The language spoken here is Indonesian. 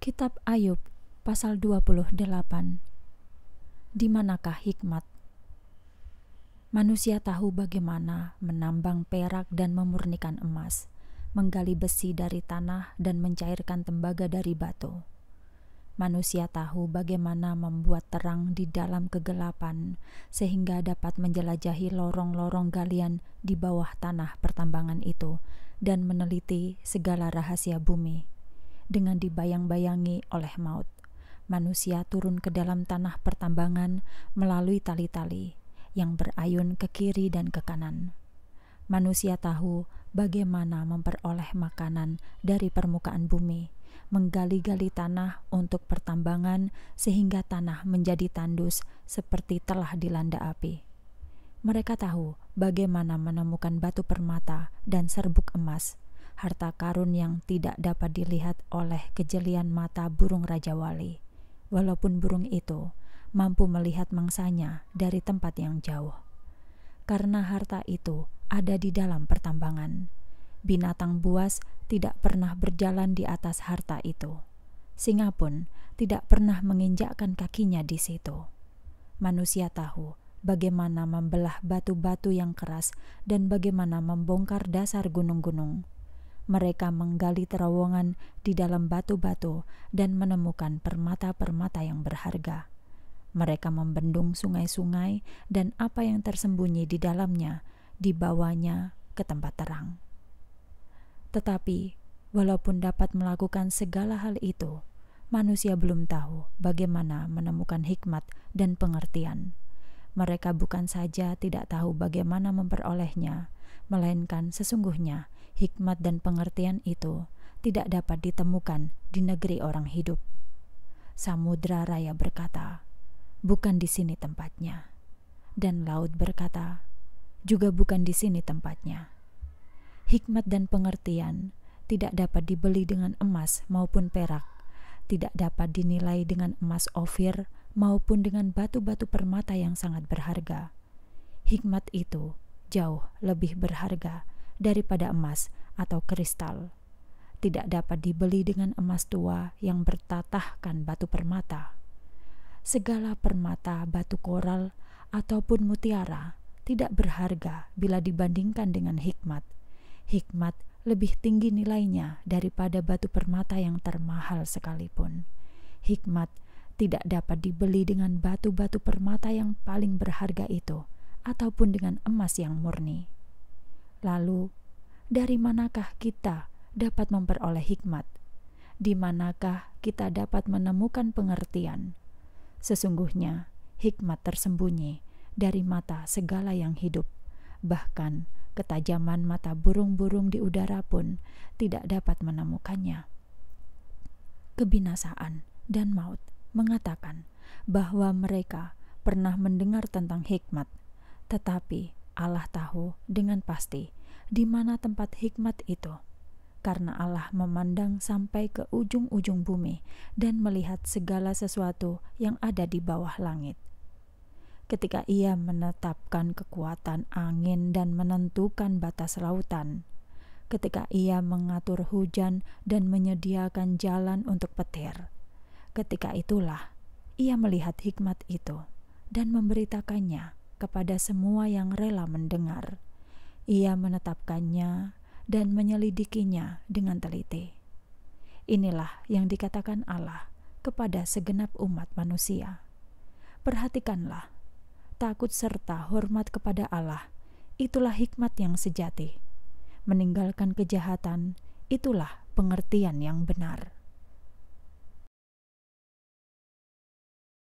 Kitab Ayub pasal 28 Di manakah hikmat? Manusia tahu bagaimana menambang perak dan memurnikan emas, menggali besi dari tanah dan mencairkan tembaga dari batu. Manusia tahu bagaimana membuat terang di dalam kegelapan, sehingga dapat menjelajahi lorong-lorong galian di bawah tanah pertambangan itu dan meneliti segala rahasia bumi dengan dibayang-bayangi oleh maut. Manusia turun ke dalam tanah pertambangan melalui tali-tali yang berayun ke kiri dan ke kanan. Manusia tahu bagaimana memperoleh makanan dari permukaan bumi, menggali-gali tanah untuk pertambangan sehingga tanah menjadi tandus seperti telah dilanda api. Mereka tahu bagaimana menemukan batu permata dan serbuk emas harta karun yang tidak dapat dilihat oleh kejelian mata burung Raja Wali. Walaupun burung itu mampu melihat mangsanya dari tempat yang jauh. Karena harta itu ada di dalam pertambangan. Binatang buas tidak pernah berjalan di atas harta itu. Singa pun tidak pernah menginjakkan kakinya di situ. Manusia tahu bagaimana membelah batu-batu yang keras dan bagaimana membongkar dasar gunung-gunung mereka menggali terowongan di dalam batu-batu dan menemukan permata-permata yang berharga. Mereka membendung sungai-sungai dan apa yang tersembunyi di dalamnya dibawanya ke tempat terang. Tetapi, walaupun dapat melakukan segala hal itu, manusia belum tahu bagaimana menemukan hikmat dan pengertian. Mereka bukan saja tidak tahu bagaimana memperolehnya, melainkan sesungguhnya hikmat dan pengertian itu tidak dapat ditemukan di negeri orang hidup. Samudra Raya berkata, "Bukan di sini tempatnya." Dan laut berkata, "Juga bukan di sini tempatnya." Hikmat dan pengertian tidak dapat dibeli dengan emas maupun perak, tidak dapat dinilai dengan emas ofir maupun dengan batu-batu permata yang sangat berharga. Hikmat itu jauh lebih berharga daripada emas atau kristal. Tidak dapat dibeli dengan emas tua yang bertatahkan batu permata. Segala permata, batu koral, ataupun mutiara tidak berharga bila dibandingkan dengan hikmat. Hikmat lebih tinggi nilainya daripada batu permata yang termahal sekalipun. Hikmat tidak dapat dibeli dengan batu-batu permata yang paling berharga itu, ataupun dengan emas yang murni. Lalu, dari manakah kita dapat memperoleh hikmat? Di manakah kita dapat menemukan pengertian? Sesungguhnya, hikmat tersembunyi dari mata segala yang hidup, bahkan ketajaman mata burung-burung di udara pun tidak dapat menemukannya. Kebinasaan dan maut mengatakan bahwa mereka pernah mendengar tentang hikmat, tetapi Allah tahu dengan pasti di mana tempat hikmat itu, karena Allah memandang sampai ke ujung-ujung bumi dan melihat segala sesuatu yang ada di bawah langit. Ketika Ia menetapkan kekuatan angin dan menentukan batas lautan, ketika Ia mengatur hujan dan menyediakan jalan untuk petir, ketika itulah Ia melihat hikmat itu dan memberitakannya kepada semua yang rela mendengar. Ia menetapkannya dan menyelidikinya dengan teliti. Inilah yang dikatakan Allah kepada segenap umat manusia. Perhatikanlah, takut serta hormat kepada Allah, itulah hikmat yang sejati. Meninggalkan kejahatan, itulah pengertian yang benar.